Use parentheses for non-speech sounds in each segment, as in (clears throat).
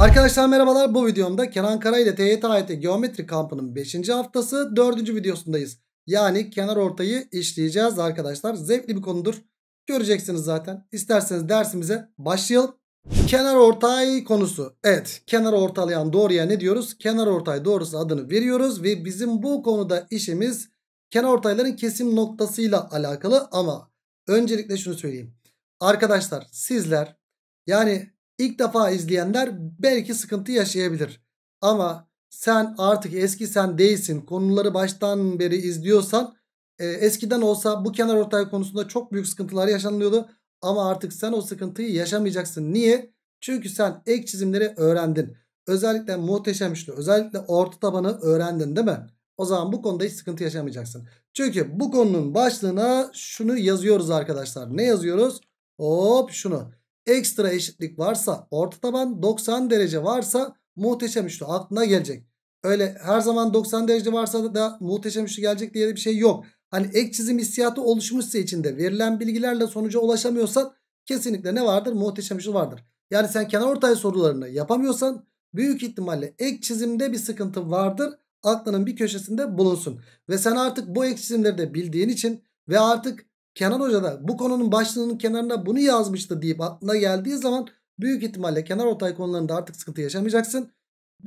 Arkadaşlar merhabalar bu videomda Kenan Kara ile TYT AYT Geometri kampının 5. haftası 4. videosundayız. Yani kenar ortayı işleyeceğiz arkadaşlar. Zevkli bir konudur. Göreceksiniz zaten. İsterseniz dersimize başlayalım. Kenar ortay konusu. Evet kenar ortalayan doğruya ne diyoruz? Kenar ortay doğrusu adını veriyoruz ve bizim bu konuda işimiz kenar ortayların kesim noktasıyla alakalı ama öncelikle şunu söyleyeyim. Arkadaşlar sizler yani İlk defa izleyenler belki sıkıntı yaşayabilir. Ama sen artık eski sen değilsin. Konuları baştan beri izliyorsan e, eskiden olsa bu kenar ortay konusunda çok büyük sıkıntılar yaşanılıyordu. Ama artık sen o sıkıntıyı yaşamayacaksın. Niye? Çünkü sen ek çizimleri öğrendin. Özellikle muhteşem üçlü, özellikle orta tabanı öğrendin değil mi? O zaman bu konuda hiç sıkıntı yaşamayacaksın. Çünkü bu konunun başlığına şunu yazıyoruz arkadaşlar. Ne yazıyoruz? Hop şunu ekstra eşitlik varsa orta taban 90 derece varsa muhteşem üçlü aklına gelecek. Öyle her zaman 90 derece varsa da, muhteşem üçlü gelecek diye bir şey yok. Hani ek çizim hissiyatı oluşmuşsa içinde verilen bilgilerle sonuca ulaşamıyorsan kesinlikle ne vardır? Muhteşem üçlü vardır. Yani sen kenar ortay sorularını yapamıyorsan büyük ihtimalle ek çizimde bir sıkıntı vardır. Aklının bir köşesinde bulunsun. Ve sen artık bu ek çizimleri de bildiğin için ve artık Kenan Hoca da bu konunun başlığının kenarına bunu yazmıştı deyip aklına geldiği zaman büyük ihtimalle kenar ortay konularında artık sıkıntı yaşamayacaksın.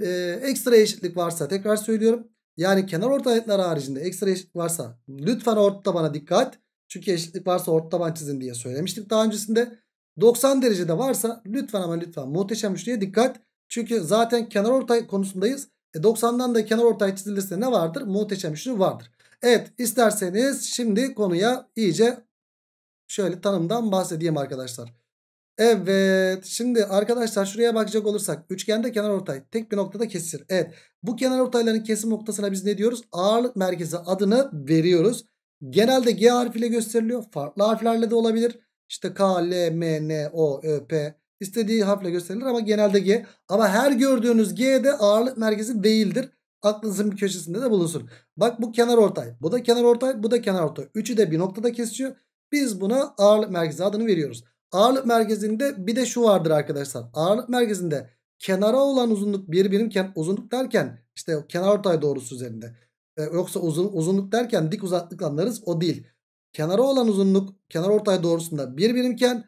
Ee, ekstra eşitlik varsa tekrar söylüyorum. Yani kenar ortaylıklar haricinde ekstra eşitlik varsa lütfen orta tabana dikkat. Çünkü eşitlik varsa orta taban çizin diye söylemiştik daha öncesinde. 90 derecede varsa lütfen ama lütfen muhteşem üçlüye dikkat. Çünkü zaten kenar ortay konusundayız. E 90'dan da kenar ortay çizilirse ne vardır? Muhteşem üçlü vardır. Evet isterseniz şimdi konuya iyice şöyle tanımdan bahsedeyim arkadaşlar. Evet şimdi arkadaşlar şuraya bakacak olursak üçgende kenar ortay tek bir noktada kesir. Evet bu kenar ortayların kesim noktasına biz ne diyoruz? Ağırlık merkezi adını veriyoruz. Genelde G harfiyle gösteriliyor. Farklı harflerle de olabilir. İşte K, L, M, N, O, Ö, P istediği harfle gösterilir ama genelde G. Ama her gördüğünüz G de ağırlık merkezi değildir aklınızın bir köşesinde de bulunsun. Bak bu kenar ortay, bu da kenar ortay, bu da kenar ortay. Üçü de bir noktada kesişiyor. Biz buna ağırlık merkezi adını veriyoruz. Ağırlık merkezinde bir de şu vardır arkadaşlar. Ağırlık merkezinde kenara olan uzunluk bir birimken uzunluk derken işte kenar ortay doğrusu üzerinde. E, yoksa uzun, uzunluk derken dik uzaklık anlarız o değil. Kenara olan uzunluk kenar ortay doğrusunda bir birimken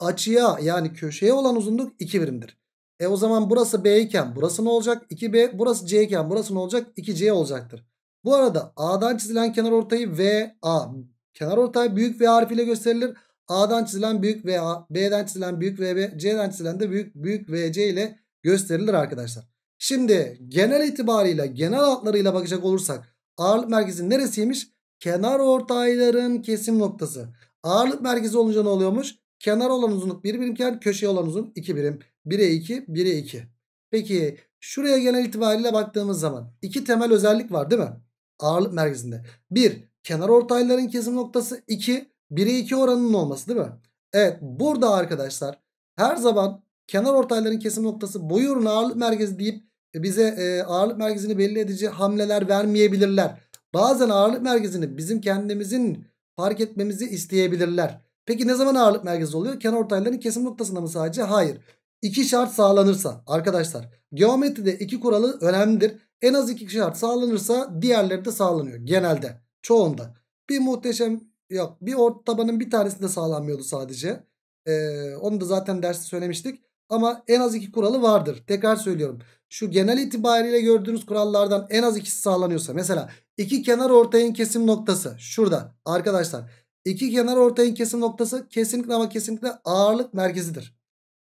açıya yani köşeye olan uzunluk iki birimdir. E o zaman burası B iken burası ne olacak? 2B. Burası C iken burası ne olacak? 2C olacaktır. Bu arada A'dan çizilen kenar ortayı VA. Kenar ortay büyük V harfiyle gösterilir. A'dan çizilen büyük VA, B'den çizilen büyük VB, C'den çizilen de büyük büyük VC ile gösterilir arkadaşlar. Şimdi genel itibarıyla genel hatlarıyla bakacak olursak ağırlık merkezi neresiymiş? Kenar ortayların kesim noktası. Ağırlık merkezi olunca ne oluyormuş? Kenar olan uzunluk 1 birimken köşeye olan uzun 2 birim. 1'e 2, 1'e 2. Peki şuraya genel itibariyle baktığımız zaman iki temel özellik var değil mi? Ağırlık merkezinde. 1. Kenar ortayların kesim noktası 2. 1'e 2 oranının olması değil mi? Evet burada arkadaşlar her zaman kenar ortayların kesim noktası boy ağırlık merkezi deyip bize e, ağırlık merkezini belli edici hamleler vermeyebilirler. Bazen ağırlık merkezini bizim kendimizin fark etmemizi isteyebilirler. Peki ne zaman ağırlık merkezi oluyor? Kenar ortayların kesim noktasında mı sadece? Hayır. İki şart sağlanırsa arkadaşlar geometride iki kuralı önemlidir. En az iki şart sağlanırsa diğerleri de sağlanıyor genelde çoğunda. Bir muhteşem yok bir ort tabanın bir tanesi de sağlanmıyordu sadece. Ee, onu da zaten derste söylemiştik. Ama en az iki kuralı vardır. Tekrar söylüyorum. Şu genel itibariyle gördüğünüz kurallardan en az ikisi sağlanıyorsa. Mesela iki kenar ortayın kesim noktası. Şurada arkadaşlar. iki kenar ortayın kesim noktası kesinlikle ama kesinlikle ağırlık merkezidir.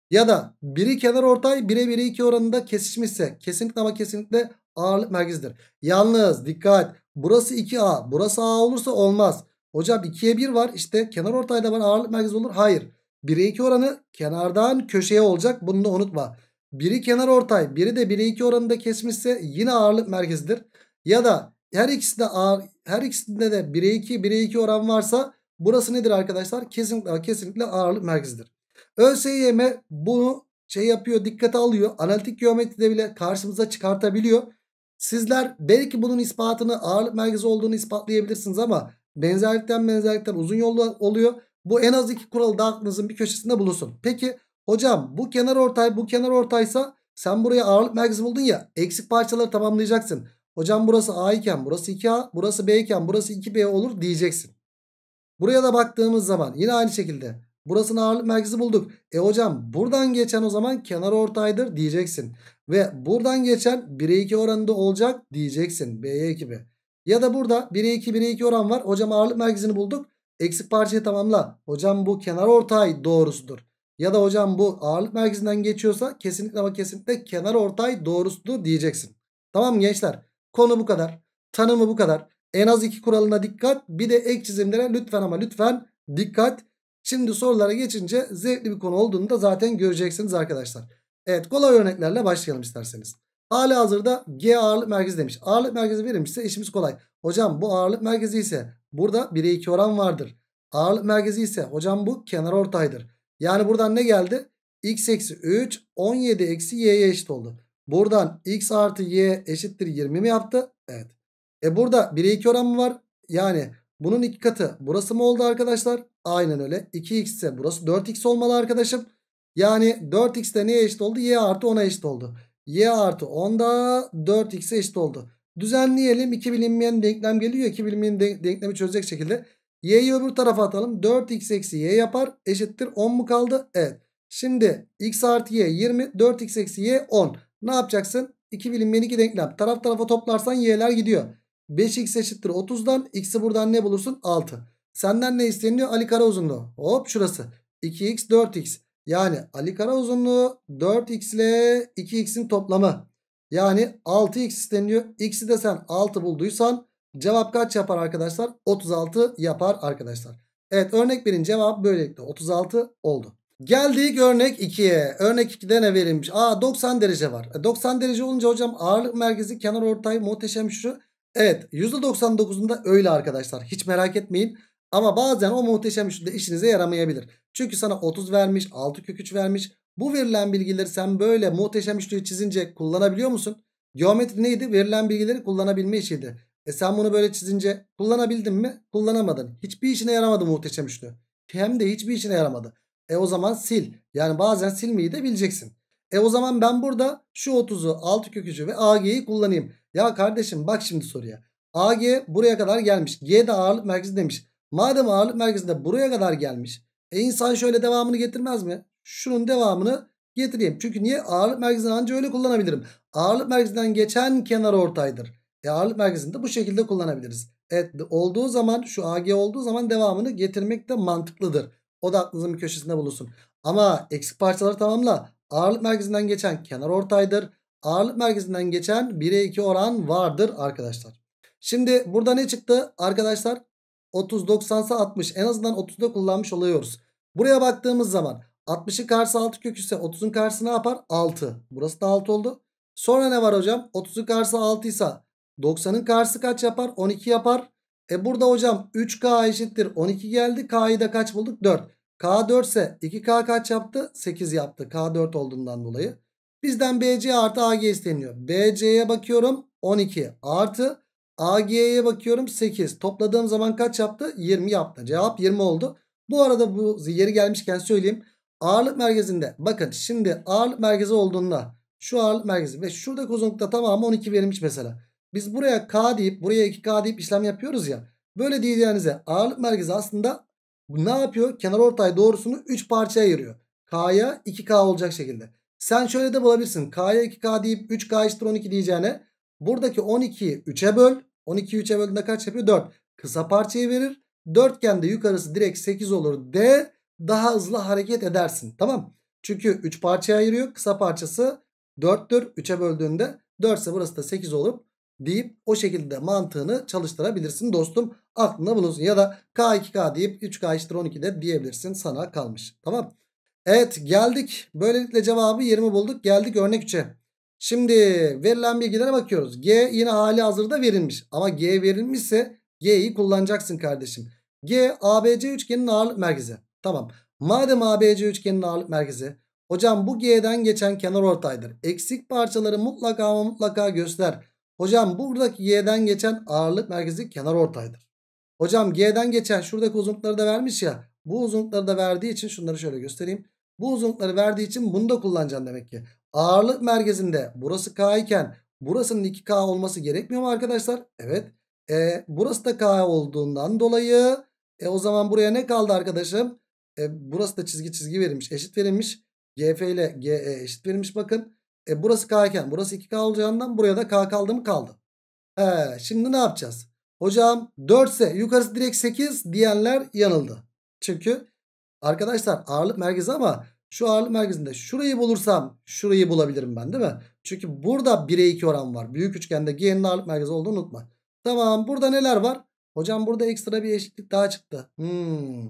Ya da biri kenar ortay bire 1'e iki oranında kesişmişse kesinlikle ama kesinlikle ağırlık merkezidir. Yalnız dikkat burası 2A burası A olursa olmaz. Hocam 2'ye 1 var işte kenar ortayda var ağırlık merkezi olur. Hayır 1'e 2 oranı kenardan köşeye olacak bunu da unutma. Biri kenar ortay biri de 1'e 2 oranında kesmişse yine ağırlık merkezidir. Ya da her ikisi de ağır, her ikisinde de 1'e 2 1'e 2 oran varsa burası nedir arkadaşlar? Kesinlikle kesinlikle ağırlık merkezidir. ÖSYM bunu şey yapıyor dikkate alıyor. Analitik geometride bile karşımıza çıkartabiliyor. Sizler belki bunun ispatını ağırlık merkezi olduğunu ispatlayabilirsiniz ama benzerlikten benzerlikten uzun yol oluyor. Bu en az iki kuralı da aklınızın bir köşesinde bulunsun. Peki hocam bu kenar ortay bu kenar ortaysa sen buraya ağırlık merkezi buldun ya eksik parçaları tamamlayacaksın. Hocam burası A iken burası 2A burası B iken burası 2B olur diyeceksin. Buraya da baktığımız zaman yine aynı şekilde Burasının ağırlık merkezi bulduk. E hocam buradan geçen o zaman kenar ortaydır diyeceksin. Ve buradan geçen 1'e 2 oranında olacak diyeceksin. B'ye 2 B. E ya da burada 1'e 2 1'e 2 oran var. Hocam ağırlık merkezini bulduk. Eksik parçayı tamamla. Hocam bu kenar ortay doğrusudur. Ya da hocam bu ağırlık merkezinden geçiyorsa kesinlikle ama kesinlikle kenar ortay doğrusudur diyeceksin. Tamam gençler? Konu bu kadar. Tanımı bu kadar. En az iki kuralına dikkat. Bir de ek çizimlere lütfen ama lütfen dikkat. Şimdi sorulara geçince zevkli bir konu olduğunu da zaten göreceksiniz arkadaşlar. Evet kolay örneklerle başlayalım isterseniz. Hali hazırda G ağırlık merkezi demiş. Ağırlık merkezi verilmişse işimiz kolay. Hocam bu ağırlık merkezi ise burada 1'e 2 oran vardır. Ağırlık merkezi ise hocam bu kenar ortaydır. Yani buradan ne geldi? x eksi 3 17 eksi y'ye eşit oldu. Buradan x artı y eşittir 20 mi yaptı? Evet. E burada 1'e 2 oran mı var? Yani bunun iki katı burası mı oldu arkadaşlar? Aynen öyle. 2x ise burası 4x olmalı arkadaşım. Yani 4x de neye eşit oldu? y artı 10'a eşit oldu. y artı 10 da 4x'e eşit oldu. Düzenleyelim. 2 bilinmeyen denklem geliyor. 2 bilinmeyen denklemi çözecek şekilde. y'yi öbür tarafa atalım. 4x eksi y yapar. Eşittir 10 mu kaldı? Evet. Şimdi x artı y 20. 4x eksi y 10. Ne yapacaksın? 2 bilinmeyen iki denklem. Taraf tarafa toplarsan y'ler gidiyor. 5x eşittir 30'dan. X'i buradan ne bulursun? 6. Senden ne isteniyor? Ali kara uzunluğu. Hop şurası. 2x 4x. Yani Ali kara uzunluğu 4x ile 2x'in toplamı. Yani 6x isteniyor. X'i de sen 6 bulduysan cevap kaç yapar arkadaşlar? 36 yapar arkadaşlar. Evet örnek 1'in cevabı böylelikle 36 oldu. Geldik örnek 2'ye. Örnek 2'de ne verilmiş? Aa 90 derece var. 90 e, derece olunca hocam ağırlık merkezi kenar ortay muhteşem şu. Evet %99'unda öyle arkadaşlar. Hiç merak etmeyin. Ama bazen o muhteşem üçlü de işinize yaramayabilir. Çünkü sana 30 vermiş, 6 kök 3 vermiş. Bu verilen bilgileri sen böyle muhteşem üçlüyü çizince kullanabiliyor musun? Geometri neydi? Verilen bilgileri kullanabilme işiydi. E sen bunu böyle çizince kullanabildin mi? Kullanamadın. Hiçbir işine yaramadı muhteşem üçlü. Hem de hiçbir işine yaramadı. E o zaman sil. Yani bazen silmeyi de bileceksin. E o zaman ben burada şu 30'u 6 kökücü ve AG'yi kullanayım. Ya kardeşim bak şimdi soruya. AG buraya kadar gelmiş. G de ağırlık merkezi demiş. Madem ağırlık merkezinde buraya kadar gelmiş. E insan şöyle devamını getirmez mi? Şunun devamını getireyim. Çünkü niye? Ağırlık merkezini anca öyle kullanabilirim. Ağırlık merkezinden geçen kenar ortaydır. E ağırlık merkezini de bu şekilde kullanabiliriz. Evet olduğu zaman şu AG olduğu zaman devamını getirmek de mantıklıdır. O da aklınızın bir köşesinde bulunsun. Ama eksik parçaları tamamla. Ağırlık merkezinden geçen kenar ortaydır. Ağırlık merkezinden geçen 1'e 2 oran vardır arkadaşlar. Şimdi burada ne çıktı? Arkadaşlar 30 90 ise 60. En azından 30'da kullanmış oluyoruz. Buraya baktığımız zaman 60'ın karşısı 6 köküse, 30'un karşısı ne yapar? 6. Burası da 6 oldu. Sonra ne var hocam? 30'un karşısı 6 ise 90'ın karşısı kaç yapar? 12 yapar. E burada hocam 3K eşittir 12 geldi. K'yı da kaç bulduk? 4. K 4 ise 2K kaç yaptı? 8 yaptı. K4 olduğundan dolayı. Bizden BC artı AG isteniyor. BC'ye bakıyorum 12 artı AG'ye bakıyorum 8. Topladığım zaman kaç yaptı? 20 yaptı. Cevap 20 oldu. Bu arada bu yeri gelmişken söyleyeyim. Ağırlık merkezinde bakın şimdi ağırlık merkezi olduğunda şu ağırlık merkezi ve şuradaki uzunlukta tamamı 12 verilmiş mesela. Biz buraya K deyip buraya 2K deyip işlem yapıyoruz ya. Böyle diyeceğinize ağırlık merkezi aslında ne yapıyor? Kenar ortay doğrusunu 3 parçaya ayırıyor. K'ya 2K olacak şekilde. Sen şöyle de bulabilirsin. K'ya 2K deyip 3K eşittir 12 diyeceğine. Buradaki 12'yi 3'e böl. 12'yi 3'e böldüğünde kaç yapıyor? 4. Kısa parçayı verir. de yukarısı direkt 8 olur D daha hızlı hareket edersin. Tamam. Çünkü 3 parçaya ayırıyor. Kısa parçası 4'tür. 3'e böldüğünde 4 ise burası da 8 olup deyip o şekilde mantığını çalıştırabilirsin dostum. Aklında bulunsun ya da K2K deyip 3K eşittir 12 de diyebilirsin sana kalmış. Tamam. Evet geldik. Böylelikle cevabı 20 bulduk. Geldik örnek 3'e. Şimdi verilen bilgilere bakıyoruz. G yine hali hazırda verilmiş. Ama G verilmişse G'yi kullanacaksın kardeşim. G ABC üçgenin ağırlık merkezi. Tamam. Madem ABC üçgenin ağırlık merkezi. Hocam bu G'den geçen kenar ortaydır. Eksik parçaları mutlaka ama mutlaka göster. Hocam buradaki y'den geçen ağırlık merkezi kenar ortaydır. Hocam g'den geçen şuradaki uzunlukları da vermiş ya. Bu uzunlukları da verdiği için şunları şöyle göstereyim. Bu uzunlukları verdiği için bunu da kullanacaksın demek ki. Ağırlık merkezinde burası k iken burasının 2k olması gerekmiyor mu arkadaşlar? Evet. E, burası da k olduğundan dolayı e, o zaman buraya ne kaldı arkadaşım? E, burası da çizgi çizgi verilmiş. Eşit verilmiş. gf ile ge eşit verilmiş bakın. E burası K iken burası 2K olacağından buraya da K kaldı mı kaldı. He, şimdi ne yapacağız? Hocam 4 ise yukarısı direkt 8 diyenler yanıldı. Çünkü arkadaşlar ağırlık merkezi ama şu ağırlık merkezinde şurayı bulursam şurayı bulabilirim ben değil mi? Çünkü burada 1'e 2 oran var. Büyük üçgende G'nin ağırlık merkezi olduğunu unutma. Tamam burada neler var? Hocam burada ekstra bir eşitlik daha çıktı. Hmm.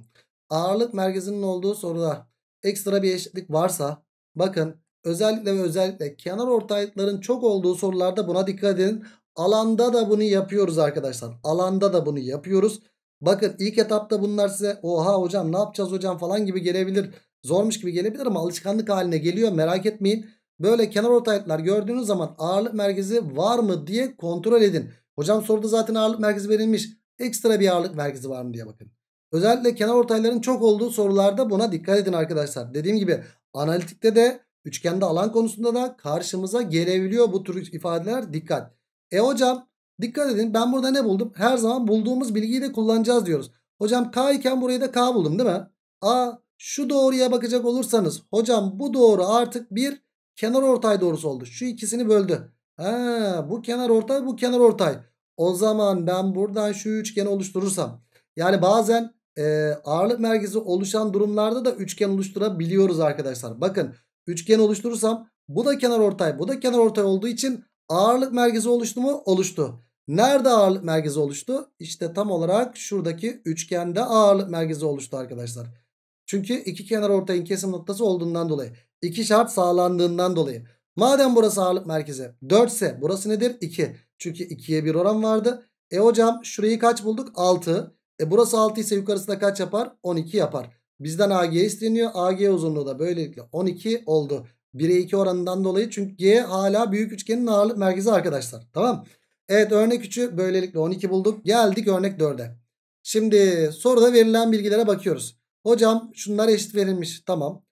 Ağırlık merkezinin olduğu soruda ekstra bir eşitlik varsa bakın Özellikle ve özellikle kenar ortaylıkların çok olduğu sorularda buna dikkat edin. Alanda da bunu yapıyoruz arkadaşlar. Alanda da bunu yapıyoruz. Bakın ilk etapta bunlar size oha hocam ne yapacağız hocam falan gibi gelebilir. Zormuş gibi gelebilir ama alışkanlık haline geliyor merak etmeyin. Böyle kenar ortaylıklar gördüğünüz zaman ağırlık merkezi var mı diye kontrol edin. Hocam soruda zaten ağırlık merkezi verilmiş. Ekstra bir ağırlık merkezi var mı diye bakın. Özellikle kenar ortayların çok olduğu sorularda buna dikkat edin arkadaşlar. Dediğim gibi analitikte de Üçgende alan konusunda da karşımıza gelebiliyor bu tür ifadeler. Dikkat. E hocam dikkat edin ben burada ne buldum? Her zaman bulduğumuz bilgiyi de kullanacağız diyoruz. Hocam K iken burayı da K buldum değil mi? A şu doğruya bakacak olursanız hocam bu doğru artık bir kenar ortay doğrusu oldu. Şu ikisini böldü. Ha, bu kenar ortay bu kenar ortay. O zaman ben buradan şu üçgeni oluşturursam yani bazen e, ağırlık merkezi oluşan durumlarda da üçgen oluşturabiliyoruz arkadaşlar. Bakın üçgen oluşturursam bu da kenar ortay bu da kenar ortay olduğu için ağırlık merkezi oluştu mu? Oluştu. Nerede ağırlık merkezi oluştu? İşte tam olarak şuradaki üçgende ağırlık merkezi oluştu arkadaşlar. Çünkü iki kenar ortayın kesim noktası olduğundan dolayı. iki şart sağlandığından dolayı. Madem burası ağırlık merkezi 4 ise burası nedir? 2. Çünkü 2'ye bir oran vardı. E hocam şurayı kaç bulduk? 6. E burası 6 ise yukarısı da kaç yapar? 12 yapar. Bizden AG isteniyor. AG uzunluğu da böylelikle 12 oldu. 1'e 2 oranından dolayı. Çünkü G hala büyük üçgenin ağırlık merkezi arkadaşlar. Tamam. Evet örnek 3'ü böylelikle 12 bulduk. Geldik örnek 4'e. Şimdi soruda verilen bilgilere bakıyoruz. Hocam şunlar eşit verilmiş. Tamam.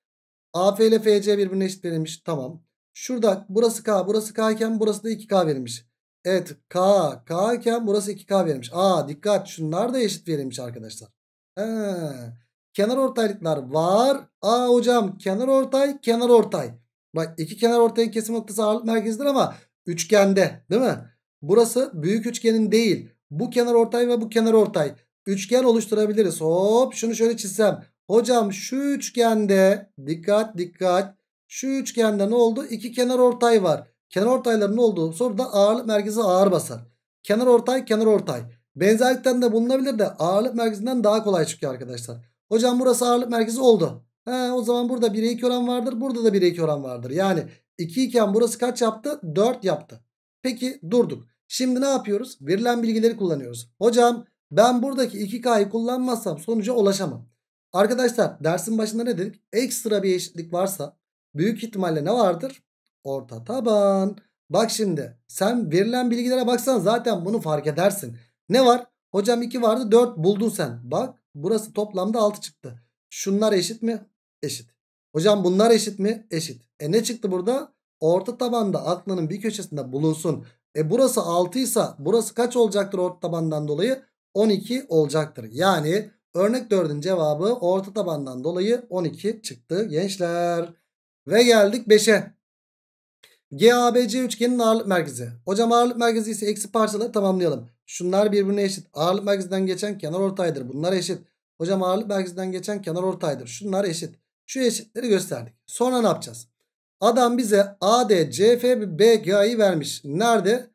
AF ile FC birbirine eşit verilmiş. Tamam. Şurada burası K burası K iken burası da 2K verilmiş. Evet K K iken burası 2K verilmiş. Aa dikkat şunlar da eşit verilmiş arkadaşlar. Heee kenar ortaylıklar var. Aa hocam kenar ortay kenar ortay. Bak iki kenar ortayın kesim noktası ağırlık merkezidir ama üçgende değil mi? Burası büyük üçgenin değil. Bu kenar ortay ve bu kenar ortay. Üçgen oluşturabiliriz. Hop şunu şöyle çizsem. Hocam şu üçgende dikkat dikkat. Şu üçgende ne oldu? İki kenar ortay var. Kenar ortayların olduğu soruda ağırlık merkezi ağır basar. Kenar ortay kenar ortay. Benzerlikten de bulunabilir de ağırlık merkezinden daha kolay çıkıyor arkadaşlar. Hocam burası ağırlık merkezi oldu. He, o zaman burada 1'e 2 oran vardır. Burada da 1'e 2 oran vardır. Yani 2 iken burası kaç yaptı? 4 yaptı. Peki durduk. Şimdi ne yapıyoruz? Verilen bilgileri kullanıyoruz. Hocam ben buradaki 2K'yı kullanmazsam sonuca ulaşamam. Arkadaşlar dersin başında ne dedik? Ekstra bir eşitlik varsa büyük ihtimalle ne vardır? Orta taban. Bak şimdi sen verilen bilgilere baksan zaten bunu fark edersin. Ne var? Hocam 2 vardı 4 buldun sen. Bak Burası toplamda 6 çıktı. Şunlar eşit mi? Eşit. Hocam bunlar eşit mi? Eşit. E ne çıktı burada? Orta tabanda aklının bir köşesinde bulunsun. E burası 6 ise burası kaç olacaktır orta tabandan dolayı? 12 olacaktır. Yani örnek 4'ün cevabı orta tabandan dolayı 12 çıktı gençler. Ve geldik 5'e. GABC üçgenin ağırlık merkezi. Hocam ağırlık merkezi ise eksi parçaları tamamlayalım. Şunlar birbirine eşit. Ağırlık merkezinden geçen kenar ortaydır. Bunlar eşit. Hocam ağırlık merkezinden geçen kenar ortaydır. Şunlar eşit. Şu eşitleri gösterdik. Sonra ne yapacağız? Adam bize AD, CF ve BK'yı vermiş. Nerede?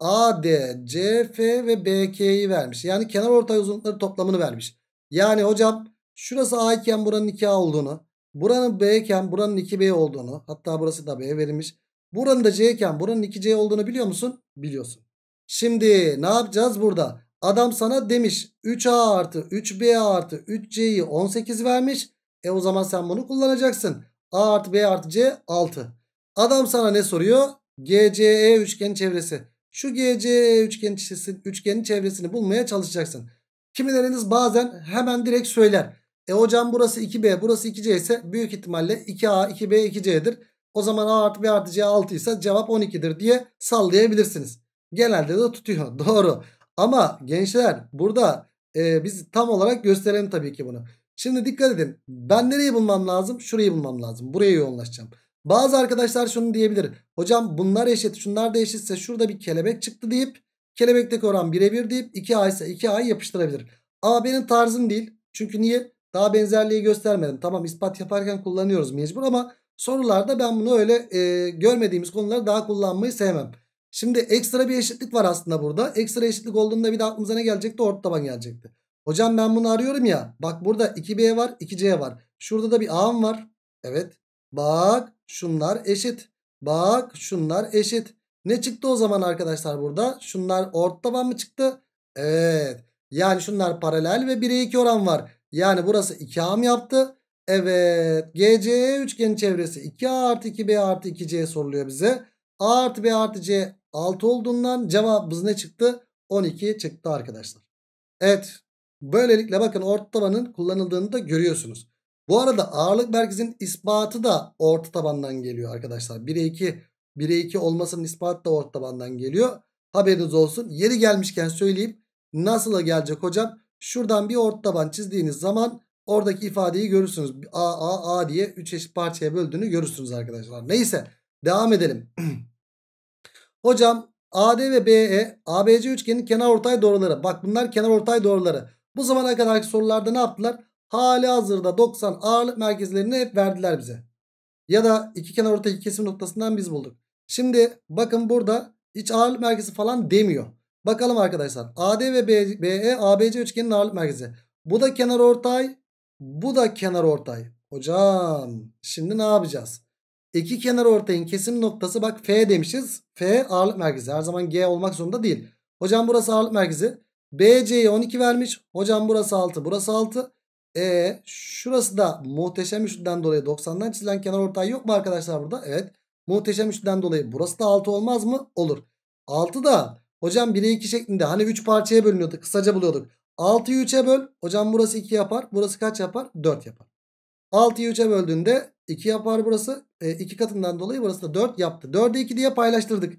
AD, CF ve BK'yi vermiş. Yani kenar ortay uzunlukları toplamını vermiş. Yani hocam şurası A iken buranın 2A olduğunu, buranın B iken buranın 2B olduğunu, hatta burası da B verilmiş. Buranın da C buranın 2C olduğunu biliyor musun? Biliyorsun. Şimdi ne yapacağız burada? Adam sana demiş 3A artı 3B artı 3C'yi 18 vermiş. E o zaman sen bunu kullanacaksın. A artı B artı C 6. Adam sana ne soruyor? GCE üçgenin çevresi. Şu GCE üçgenin, üçgenin çevresini bulmaya çalışacaksın. Kimileriniz bazen hemen direkt söyler. E hocam burası 2B burası 2C ise büyük ihtimalle 2A 2B 2C'dir. O zaman A artı B artı C 6 ise cevap 12'dir diye sallayabilirsiniz. Genelde de tutuyor. (laughs) Doğru. Ama gençler burada e, biz tam olarak gösterelim tabii ki bunu. Şimdi dikkat edin. Ben nereyi bulmam lazım? Şurayı bulmam lazım. Buraya yoğunlaşacağım. Bazı arkadaşlar şunu diyebilir. Hocam bunlar eşit şunlar da eşitse şurada bir kelebek çıktı deyip kelebekteki oran birebir deyip 2A ise 2A'yı yapıştırabilir. Ama benim tarzım değil. Çünkü niye? Daha benzerliği göstermedim. Tamam ispat yaparken kullanıyoruz mecbur ama Sorularda ben bunu öyle e, görmediğimiz konuları daha kullanmayı sevmem. Şimdi ekstra bir eşitlik var aslında burada. Ekstra eşitlik olduğunda bir de aklımıza ne gelecekti? Orta taban gelecekti. Hocam ben bunu arıyorum ya. Bak burada 2B var 2C var. Şurada da bir A'm var. Evet. Bak şunlar eşit. Bak şunlar eşit. Ne çıktı o zaman arkadaşlar burada? Şunlar orta taban mı çıktı? Evet. Yani şunlar paralel ve 1'e 2 oran var. Yani burası 2 am yaptı. Evet GC üçgenin çevresi 2A artı 2B artı 2C soruluyor bize. A artı B artı C 6 olduğundan cevabımız ne çıktı? 12 çıktı arkadaşlar. Evet böylelikle bakın orta tabanın kullanıldığını da görüyorsunuz. Bu arada ağırlık merkezin ispatı da orta tabandan geliyor arkadaşlar. 1'e 2, 1'e 2 olmasının ispatı da orta tabandan geliyor. Haberiniz olsun. Yeri gelmişken söyleyeyim. nasıl gelecek hocam? Şuradan bir orta taban çizdiğiniz zaman Oradaki ifadeyi görürsünüz. A, A, A diye 3 eşit parçaya böldüğünü görürsünüz arkadaşlar. Neyse devam edelim. (clears throat) Hocam AD ve BE ABC üçgenin kenar ortay doğruları. Bak bunlar kenar ortay doğruları. Bu zamana kadarki sorularda ne yaptılar? Hali hazırda 90 ağırlık merkezlerini hep verdiler bize. Ya da iki kenar ortay kesim noktasından biz bulduk. Şimdi bakın burada hiç ağırlık merkezi falan demiyor. Bakalım arkadaşlar. AD ve BE ABC üçgenin ağırlık merkezi. Bu da kenar ortay bu da kenar ortay. Hocam şimdi ne yapacağız? İki kenar ortayın kesim noktası bak F demişiz. F ağırlık merkezi. Her zaman G olmak zorunda değil. Hocam burası ağırlık merkezi. BC'ye 12 vermiş. Hocam burası 6. Burası 6. E şurası da muhteşem üçlüden dolayı 90'dan çizilen kenar ortay yok mu arkadaşlar burada? Evet. Muhteşem üçlüden dolayı burası da 6 olmaz mı? Olur. 6 da hocam 1'e 2 şeklinde hani 3 parçaya bölünüyordu. Kısaca buluyorduk. 6'yı 3'e böl. Hocam burası 2 yapar. Burası kaç yapar? 4 yapar. 6'yı 3'e böldüğünde 2 yapar burası. E, katından dolayı burası da 4 yaptı. 4'e 2 diye paylaştırdık.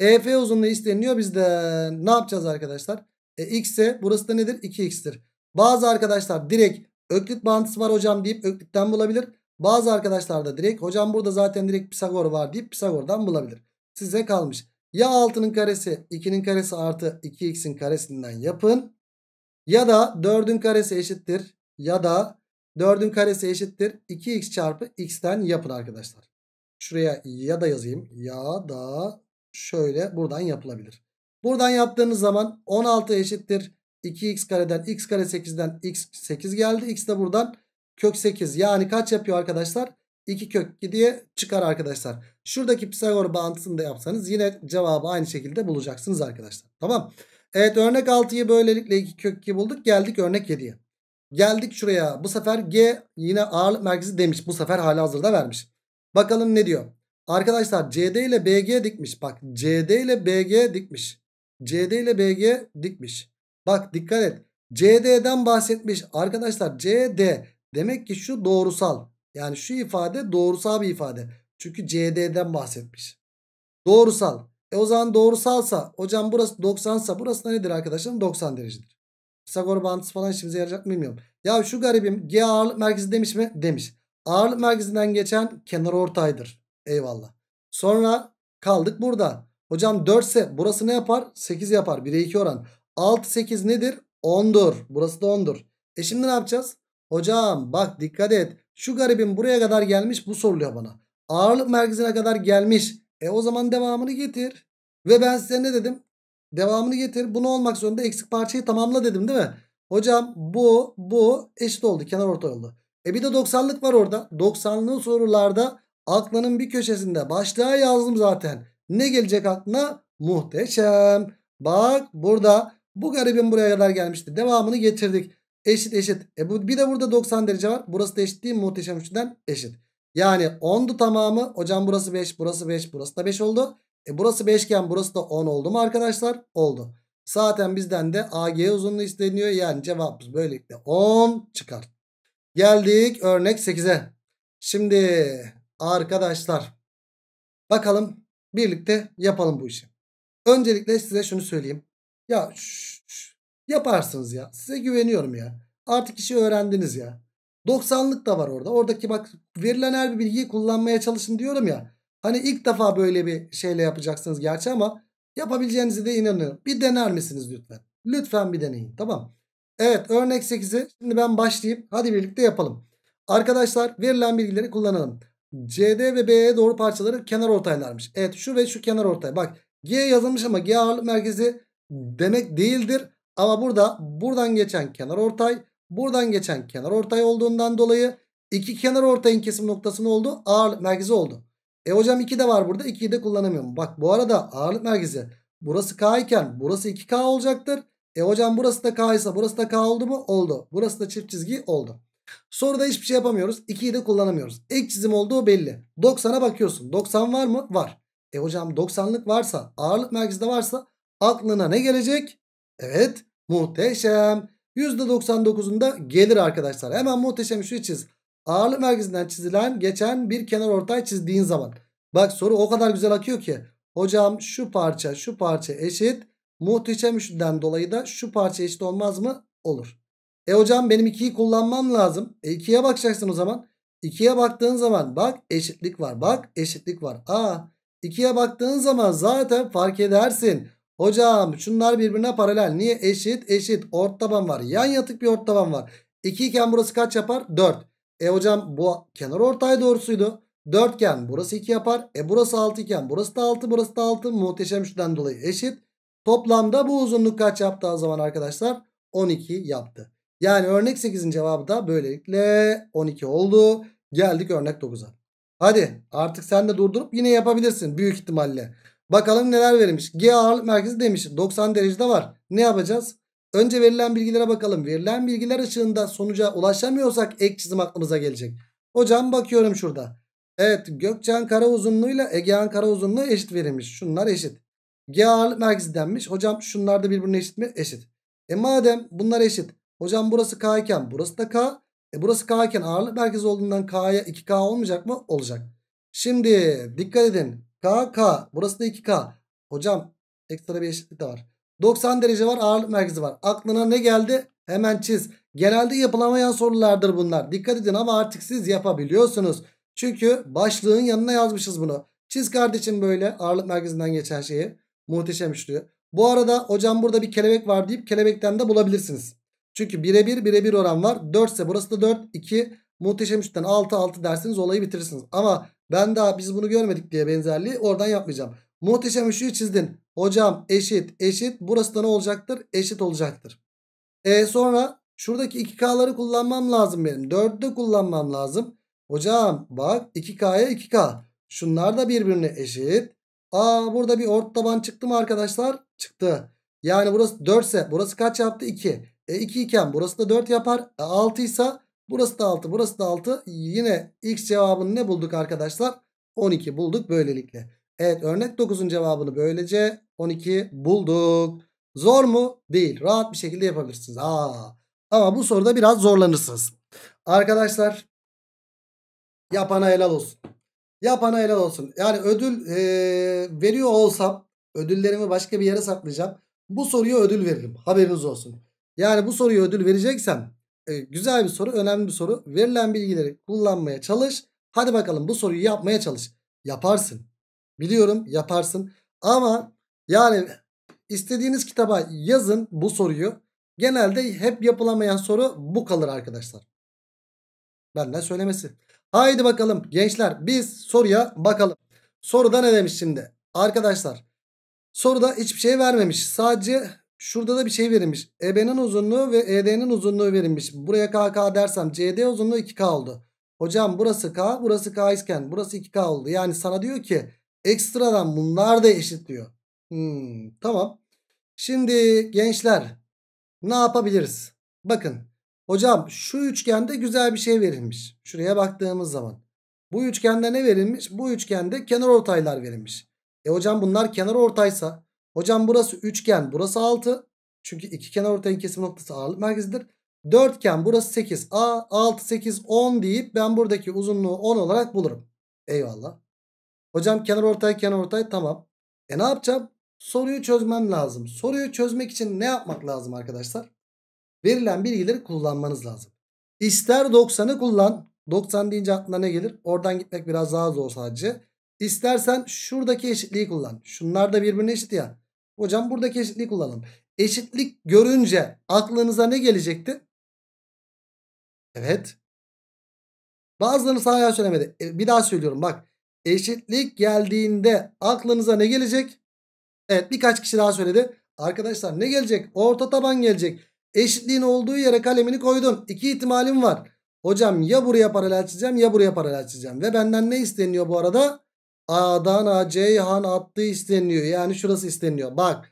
EF uzunluğu isteniyor bizden. Ne yapacağız arkadaşlar? E, X ise burası da nedir? 2X'tir. Bazı arkadaşlar direkt öklit bağıntısı var hocam deyip öklitten bulabilir. Bazı arkadaşlar da direkt hocam burada zaten direkt Pisagor var deyip Pisagor'dan bulabilir. Size kalmış. Ya 6'nın karesi 2'nin karesi artı 2x'in karesinden yapın. Ya da 4'ün karesi eşittir. Ya da 4'ün karesi eşittir. 2x çarpı x'ten yapın arkadaşlar. Şuraya ya da yazayım. Ya da şöyle buradan yapılabilir. Buradan yaptığınız zaman 16 eşittir. 2x kareden x kare 8'den x 8 geldi. X de buradan kök 8. Yani kaç yapıyor arkadaşlar? 2 kök 2 diye çıkar arkadaşlar. Şuradaki Pisagor bağıntısını da yapsanız yine cevabı aynı şekilde bulacaksınız arkadaşlar. Tamam. Evet örnek 6'yı böylelikle 2 kök 2 bulduk. Geldik örnek 7'ye. Geldik şuraya. Bu sefer G yine ağırlık merkezi demiş. Bu sefer hala hazırda vermiş. Bakalım ne diyor. Arkadaşlar CD ile BG dikmiş. Bak CD ile BG dikmiş. CD ile BG dikmiş. Bak dikkat et. CD'den bahsetmiş. Arkadaşlar CD demek ki şu doğrusal. Yani şu ifade doğrusal bir ifade. Çünkü CD'den bahsetmiş. Doğrusal. E o zaman doğrusalsa hocam burası 90 sa burası da nedir arkadaşlarım? 90 derecedir. Pisagor bağıntısı falan işimize yarayacak mı bilmiyorum. Ya şu garibim G ağırlık merkezi demiş mi? Demiş. Ağırlık merkezinden geçen kenar ortaydır. Eyvallah. Sonra kaldık burada. Hocam 4 ise burası ne yapar? 8 yapar. 1'e 2 oran. 6 8 nedir? 10'dur. Burası da 10'dur. E şimdi ne yapacağız? Hocam bak dikkat et. Şu garibim buraya kadar gelmiş bu soruluyor bana. Ağırlık merkezine kadar gelmiş. E o zaman devamını getir. Ve ben size ne dedim? Devamını getir. Bunu olmak zorunda eksik parçayı tamamla dedim değil mi? Hocam bu bu eşit oldu. Kenar orta oldu. E bir de 90'lık var orada. 90'lı sorularda aklının bir köşesinde başlığa yazdım zaten. Ne gelecek aklına? Muhteşem. Bak burada bu garibin buraya kadar gelmişti. Devamını getirdik. Eşit eşit. E bu, bir de burada 90 derece var. Burası da eşit değil Muhteşem üçlüden eşit. Yani 10'du tamamı. Hocam burası 5, burası 5, burası da 5 oldu. E burası 5 iken burası da 10 oldu mu arkadaşlar? Oldu. Zaten bizden de AG uzunluğu isteniyor. Yani cevabımız böylelikle 10 çıkar. Geldik örnek 8'e. Şimdi arkadaşlar bakalım birlikte yapalım bu işi. Öncelikle size şunu söyleyeyim. Ya şş, şş, yaparsınız ya. Size güveniyorum ya. Artık işi öğrendiniz ya. 90'lık da var orada. Oradaki bak verilen her bir bilgiyi kullanmaya çalışın diyorum ya. Hani ilk defa böyle bir şeyle yapacaksınız gerçi ama yapabileceğinize de inanıyorum. Bir dener misiniz lütfen? Lütfen bir deneyin tamam. Evet örnek 8'i şimdi ben başlayayım. Hadi birlikte yapalım. Arkadaşlar verilen bilgileri kullanalım. CD ve BE doğru parçaları kenar ortaylarmış. Evet şu ve şu kenar ortay. Bak G yazılmış ama G ağırlık merkezi demek değildir. Ama burada buradan geçen kenar ortay Buradan geçen kenar ortay olduğundan dolayı iki kenar ortayın kesim noktası ne oldu? Ağırlık merkezi oldu. E hocam 2 de var burada 2'yi de kullanamıyorum. Bak bu arada ağırlık merkezi burası K iken burası 2K olacaktır. E hocam burası da K ise burası da K oldu mu? Oldu. Burası da çift çizgi oldu. Soruda hiçbir şey yapamıyoruz. 2'yi de kullanamıyoruz. Ek çizim olduğu belli. 90'a bakıyorsun. 90 var mı? Var. E hocam 90'lık varsa ağırlık merkezi de varsa aklına ne gelecek? Evet muhteşem. %99'unda gelir arkadaşlar. Hemen muhteşem şu çiz. Ağırlık merkezinden çizilen geçen bir kenar ortay çizdiğin zaman. Bak soru o kadar güzel akıyor ki. Hocam şu parça şu parça eşit. Muhteşem üçlüden dolayı da şu parça eşit olmaz mı? Olur. E hocam benim 2'yi kullanmam lazım. E bakacaksın o zaman. 2'ye baktığın zaman bak eşitlik var. Bak eşitlik var. Aa 2'ye baktığın zaman zaten fark edersin. Hocam şunlar birbirine paralel. Niye? Eşit eşit. Ort taban var. Yan yatık bir ort taban var. 2 iken burası kaç yapar? 4. E hocam bu kenar ortay doğrusuydu. 4 iken burası 2 yapar. E burası 6 iken burası da 6 burası da 6. Muhteşem şuradan dolayı eşit. Toplamda bu uzunluk kaç yaptı o zaman arkadaşlar? 12 yaptı. Yani örnek 8'in cevabı da böylelikle 12 oldu. Geldik örnek 9'a. Hadi artık sen de durdurup yine yapabilirsin büyük ihtimalle. Bakalım neler verilmiş. G ağırlık merkezi demiş. 90 derecede var. Ne yapacağız? Önce verilen bilgilere bakalım. Verilen bilgiler ışığında sonuca ulaşamıyorsak ek çizim aklımıza gelecek. Hocam bakıyorum şurada. Evet Gökçen kara uzunluğuyla Egehan kara uzunluğu eşit verilmiş. Şunlar eşit. G ağırlık merkezi denmiş. Hocam şunlar da birbirine eşit mi? Eşit. E madem bunlar eşit. Hocam burası K iken burası da K. E burası K iken ağırlık merkezi olduğundan K'ya 2K olmayacak mı? Olacak. Şimdi dikkat edin. KK. Burası da 2K. Hocam ekstra bir eşitlik de var. 90 derece var ağırlık merkezi var. Aklına ne geldi? Hemen çiz. Genelde yapılamayan sorulardır bunlar. Dikkat edin ama artık siz yapabiliyorsunuz. Çünkü başlığın yanına yazmışız bunu. Çiz kardeşim böyle ağırlık merkezinden geçen şeyi. Muhteşem üçlü. Bu arada hocam burada bir kelebek var deyip kelebekten de bulabilirsiniz. Çünkü birebir birebir oran var. 4 ise burası da 4. 2 muhteşem üçten 6 6 dersiniz olayı bitirirsiniz. Ama ben daha biz bunu görmedik diye benzerliği oradan yapmayacağım. Muhteşem üçlüyü çizdin. Hocam eşit eşit. Burası da ne olacaktır? Eşit olacaktır. E sonra şuradaki 2K'ları kullanmam lazım benim. 4'ü de kullanmam lazım. Hocam bak 2K'ya 2K. Şunlar da birbirine eşit. Aa burada bir ort taban çıktı mı arkadaşlar? Çıktı. Yani burası 4 ise burası kaç yaptı? 2. E 2 iken burası da 4 yapar. E 6 ise Burası da 6 burası da 6. Yine x cevabını ne bulduk arkadaşlar? 12 bulduk böylelikle. Evet örnek 9'un cevabını böylece 12 bulduk. Zor mu? Değil. Rahat bir şekilde yapabilirsiniz. Aa. Ama bu soruda biraz zorlanırsınız. Arkadaşlar yapana helal olsun. Yapana helal olsun. Yani ödül e, veriyor olsam ödüllerimi başka bir yere saklayacağım. Bu soruya ödül veririm. Haberiniz olsun. Yani bu soruya ödül vereceksem e, güzel bir soru, önemli bir soru. Verilen bilgileri kullanmaya çalış. Hadi bakalım bu soruyu yapmaya çalış. Yaparsın. Biliyorum yaparsın. Ama yani istediğiniz kitaba yazın bu soruyu. Genelde hep yapılamayan soru bu kalır arkadaşlar. Benden söylemesi. Haydi bakalım gençler biz soruya bakalım. Soruda ne demiş şimdi? Arkadaşlar soruda hiçbir şey vermemiş. Sadece Şurada da bir şey verilmiş. EB'nin uzunluğu ve ED'nin uzunluğu verilmiş. Buraya KK dersem CD uzunluğu 2K oldu. Hocam burası K, burası K isken burası 2K oldu. Yani sana diyor ki ekstradan bunlar da eşit diyor. Hmm, tamam. Şimdi gençler ne yapabiliriz? Bakın hocam şu üçgende güzel bir şey verilmiş. Şuraya baktığımız zaman. Bu üçgende ne verilmiş? Bu üçgende kenar ortaylar verilmiş. E hocam bunlar kenar ortaysa Hocam burası üçgen burası 6. Çünkü iki kenar ortayın kesim noktası ağırlık merkezidir. Dörtgen burası 8. A 6 8 10 deyip ben buradaki uzunluğu 10 olarak bulurum. Eyvallah. Hocam kenar ortay kenar ortay tamam. E ne yapacağım? Soruyu çözmem lazım. Soruyu çözmek için ne yapmak lazım arkadaşlar? Verilen bilgileri kullanmanız lazım. İster 90'ı kullan. 90 deyince aklına ne gelir? Oradan gitmek biraz daha zor sadece. İstersen şuradaki eşitliği kullan. Şunlar da birbirine eşit ya. Hocam buradaki eşitliği kullanalım. Eşitlik görünce aklınıza ne gelecekti? Evet. Bazılarını sağ ayağı söylemedi. E, bir daha söylüyorum bak. Eşitlik geldiğinde aklınıza ne gelecek? Evet birkaç kişi daha söyledi. Arkadaşlar ne gelecek? Orta taban gelecek. Eşitliğin olduğu yere kalemini koydun. İki ihtimalim var. Hocam ya buraya paralel çizeceğim ya buraya paralel çizeceğim. Ve benden ne isteniyor bu arada? A'dan A Ceyhan Abdü isteniyor. Yani şurası isteniyor. Bak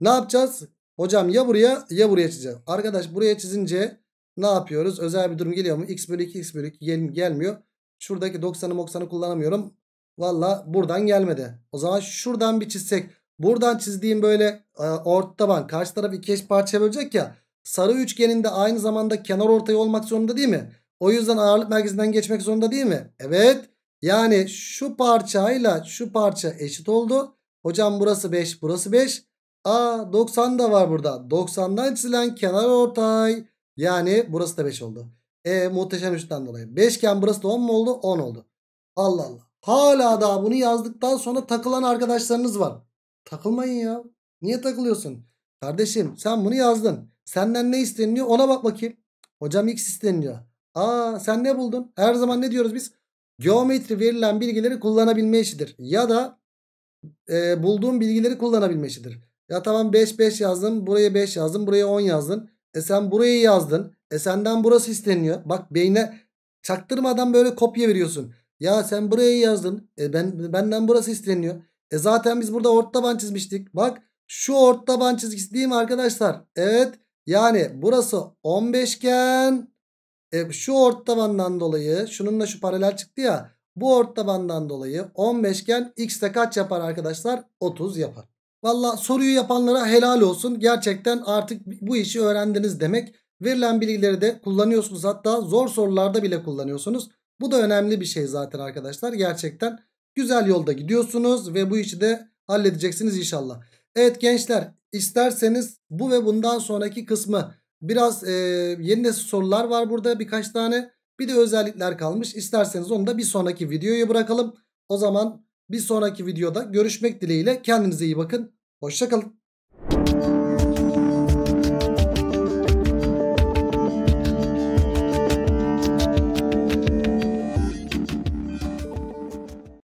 ne yapacağız? Hocam ya buraya ya buraya çizeceğiz. Arkadaş buraya çizince ne yapıyoruz? Özel bir durum geliyor mu? X bölü 2 X bölü 2 gel gelmiyor. Şuradaki 90'ı 90'ı kullanamıyorum. Valla buradan gelmedi. O zaman şuradan bir çizsek. Buradan çizdiğim böyle e, orta taban. Karşı taraf iki eş parçaya bölecek ya. Sarı üçgeninde aynı zamanda kenar ortayı olmak zorunda değil mi? O yüzden ağırlık merkezinden geçmek zorunda değil mi? Evet. Yani şu parçayla şu parça eşit oldu. Hocam burası 5 burası 5. Aa 90 da var burada. 90'dan çizilen kenar ortay. Yani burası da 5 oldu. E muhteşem üçten dolayı. 5 iken burası da 10 mu oldu? 10 oldu. Allah Allah. Hala daha bunu yazdıktan sonra takılan arkadaşlarınız var. Takılmayın ya. Niye takılıyorsun? Kardeşim sen bunu yazdın. Senden ne isteniliyor ona bak bakayım. Hocam x isteniyor. Aa sen ne buldun? Her zaman ne diyoruz biz? Geometri verilen bilgileri kullanabilme işidir. Ya da e, bulduğum bilgileri kullanabilme işidir. Ya tamam 5 5 yazdım. Buraya 5 yazdım. Buraya 10 yazdın. E sen burayı yazdın. E senden burası isteniyor. Bak beyne çaktırmadan böyle kopya veriyorsun. Ya sen burayı yazdın. E ben benden burası isteniyor. E zaten biz burada ort taban çizmiştik. Bak şu ort taban çizgisi değil mi arkadaşlar? Evet. Yani burası 15 iken e, şu ort tabandan dolayı şununla şu paralel çıktı ya. Bu ort tabandan dolayı 15 iken x de kaç yapar arkadaşlar? 30 yapar. Valla soruyu yapanlara helal olsun. Gerçekten artık bu işi öğrendiniz demek. Verilen bilgileri de kullanıyorsunuz. Hatta zor sorularda bile kullanıyorsunuz. Bu da önemli bir şey zaten arkadaşlar. Gerçekten güzel yolda gidiyorsunuz ve bu işi de halledeceksiniz inşallah. Evet gençler isterseniz bu ve bundan sonraki kısmı Biraz e, yeni nesil sorular var burada birkaç tane. Bir de özellikler kalmış. İsterseniz onu da bir sonraki videoya bırakalım. O zaman bir sonraki videoda görüşmek dileğiyle. Kendinize iyi bakın. Hoşçakalın.